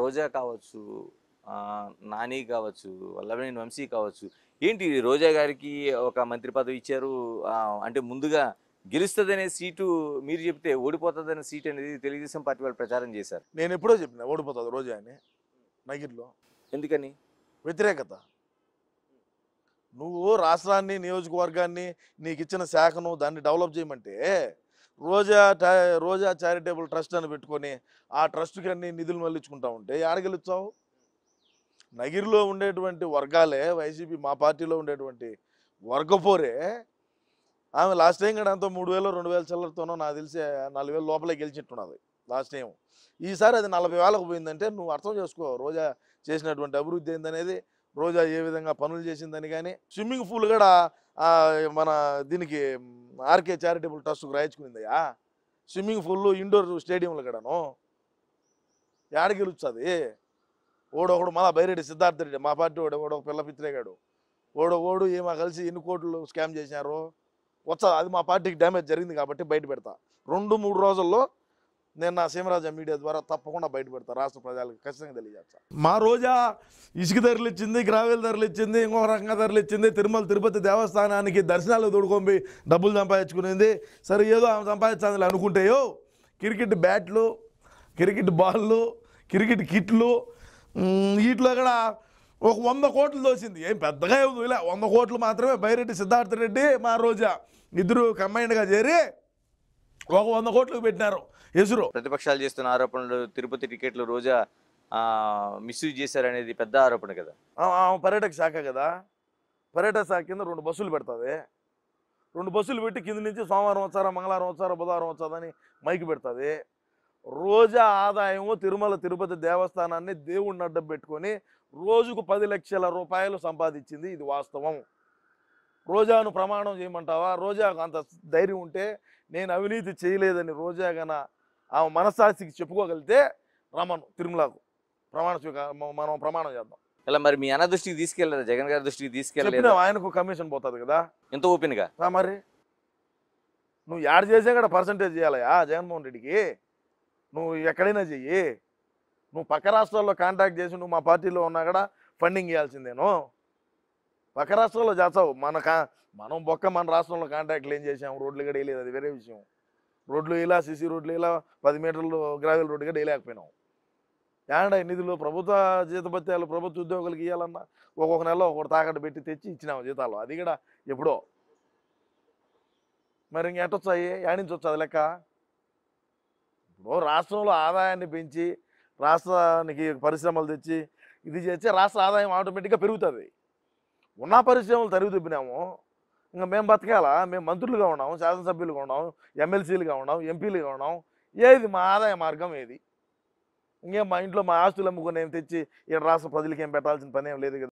రోజా కావచ్చు నాని కావచ్చు వల్లభనేని వంశీ కావచ్చు ఏంటి రోజా గారికి ఒక మంత్రి పదవి ఇచ్చారు అంటే ముందుగా గెలుస్తుందనే సీటు మీరు చెప్తే ఓడిపోతుందనే సీట్ అనేది తెలుగుదేశం పార్టీ వాళ్ళు ప్రచారం చేశారు నేను ఎప్పుడో చెప్పిన ఓడిపోతుంది రోజా అని నగిరిలో ఎందుకని వ్యతిరేకత నువ్వు రాష్ట్రాన్ని నియోజకవర్గాన్ని నీకు ఇచ్చిన శాఖను దాన్ని డెవలప్ చేయమంటే రోజా రోజా చారిటబుల్ ట్రస్ట్ అని పెట్టుకొని ఆ ట్రస్ట్కి అన్ని నిధులు మళ్ళించుకుంటా ఉంటే ఆడగలుగుతావు నగిరిలో ఉండేటువంటి వర్గాలే వైసీపీ మా పార్టీలో ఉండేటువంటి వర్గపోరే ఆమె లాస్ట్ టైం కూడా అంతా మూడు వేలు రెండు వేల చల్లరితోనో నాకు తెలిసి నాలుగు వేల లోపలే గెలిచినట్టున్నది లాస్ట్ టైం ఈసారి అది నలభై వేలకు పోయిందంటే నువ్వు అర్థం చేసుకో రోజా చేసినటువంటి అభివృద్ధి ఏందనేది రోజా ఏ విధంగా పనులు చేసిందని కానీ స్విమ్మింగ్ పూల్ కూడా మన దీనికి ఆర్కే చారిటబుల్ ట్రస్ట్కు రాయించుకునిందయ్యా స్విమ్మింగ్ పూల్ ఇండోర్ స్టేడియంలు కడను యాడికి గెలుస్తుంది ఓడొకడు మళ్ళా బైరెడ్డి సిద్ధార్థ రెడ్డి మా పార్టీ ఓడు ఓడొక పిల్ల పిత్రేగాడు ఓడో ఓడు ఏమో కలిసి ఎన్ని కోట్లు స్కామ్ చేసినారు వచ్చా అది మా పార్టీకి డ్యామేజ్ జరిగింది కాబట్టి బయట పెడతా రెండు మూడు రోజుల్లో నేను నా సీమరాజ మీడియా ద్వారా తప్పకుండా బయటపెడతాను రాష్ట్ర ప్రజలకు ఖచ్చితంగా తెలియజేస్తా మా రోజా ఇసుక ధరలు ఇచ్చింది గ్రావెల్ ధరలు ఇచ్చింది ఇంకో రకంగా ధరలు ఇచ్చింది తిరుమల తిరుపతి దేవస్థానానికి దర్శనాలు దొడుకొంపి డబ్బులు సంపాదించుకునేది సరే ఏదో ఆమె సంపాదించాలని అనుకుంటేయో క్రికెట్ బ్యాట్లు క్రికెట్ బాళ్ళు క్రికెట్ కిట్లు వీటిలో కూడా ఒక వంద కోట్లు దోసింది ఏం పెద్దగా ఏమి ఇలా వంద కోట్లు మాత్రమే బైరెడ్డి సిద్ధార్థ రెడ్డి మా రోజా ఇద్దరు కంబైండ్గా చేరి ఒక వంద కోట్లు పెట్టినారు ఎజురో ప్రతిపక్షాలు చేస్తున్న ఆరోపణలు తిరుపతి టికెట్లు రోజా మిస్యూజ్ చేశారనేది పెద్ద ఆరోపణ కదా పర్యాటక శాఖ కదా పర్యాటక శాఖ కింద రెండు బస్సులు పెడతాది రెండు బస్సులు పెట్టి కింద నుంచి సోమవారం వచ్చారా మంగళవారం వచ్చారా బుధవారం అని మైక్ పెడుతుంది రోజా ఆదాయము తిరుమల తిరుపతి దేవస్థానాన్ని దేవుణ్ణి అడ్డం పెట్టుకొని రోజుకు పది లక్షల రూపాయలు సంపాదించింది ఇది వాస్తవం రోజాను ప్రమాణం చేయమంటావా రోజాకు అంత ధైర్యం ఉంటే నేను అవినీతి చేయలేదని రోజా గన ఆమె మనస్సాక్షికి చెప్పుకోగలిగితే రమను తిరుమలకు ప్రమాణ మనం ప్రమాణం చేద్దాం ఇలా మరి మీ అన్న దృష్టికి తీసుకెళ్ళారు జగన్ గారి దృష్టికి తీసుకెళ్ళి ఆయనకు కమిషన్ పోతుంది కదా ఎంత ఓపెన్గా మరి నువ్వు యాడ్ చేసే కూడా పర్సంటేజ్ చేయాలయా జగన్మోహన్ రెడ్డికి నువ్వు ఎక్కడైనా చెయ్యి నువ్వు పక్క రాష్ట్రాల్లో కాంటాక్ట్ చేసి నువ్వు మా పార్టీలో ఉన్నా కూడా ఫండింగ్ చేయాల్సిందేను పక్క రాష్ట్రాల్లో చేస్తావు మన మనం బొక్క మన రాష్ట్రంలో కాంటాక్ట్లు ఏం చేసాము రోడ్లు కూడా వేయలేదు అది వేరే విషయం రోడ్లు ఇలా సీసీ రోడ్లు ఇలా పది మీటర్లు గ్రావెల్ రోడ్డుగా వేయలేకపోయినాం ఏండ నిధులు ప్రభుత్వ జీతభత్యాలు ప్రభుత్వ ఉద్యోగులకు ఇవ్వాలన్నా ఒక్కొక్క నెల ఒకటి తాకట్టు పెట్టి తెచ్చి ఇచ్చినాము జీతాలు అది కూడా ఎప్పుడో మరి ఎట్టొచ్చాయి ఏడించవచ్చు అది లెక్క ఇప్పుడు రాష్ట్రంలో ఆదాయాన్ని పెంచి రాష్ట్రానికి పరిశ్రమలు తెచ్చి ఇది చేస్తే రాష్ట్ర ఆదాయం ఆటోమేటిక్గా పెరుగుతుంది ఉన్న పరిశ్రమలు తరిగి దుబ్బినాము ఇంకా మేము బతకాలా మేము మంత్రులుగా ఉన్నాం శాసనసభ్యులుగా ఉన్నాం ఎమ్మెల్సీలుగా ఉన్నాం ఎంపీలుగా ఉన్నాం ఏది మా ఆదాయ మార్గం ఏది ఇంకేం మా ఇంట్లో మా ఆస్తులు అమ్ముకుని ఏం తెచ్చి ఇక్కడ రాష్ట్ర ప్రజలకి ఏం పెట్టాల్సిన పని ఏం లేదు కదా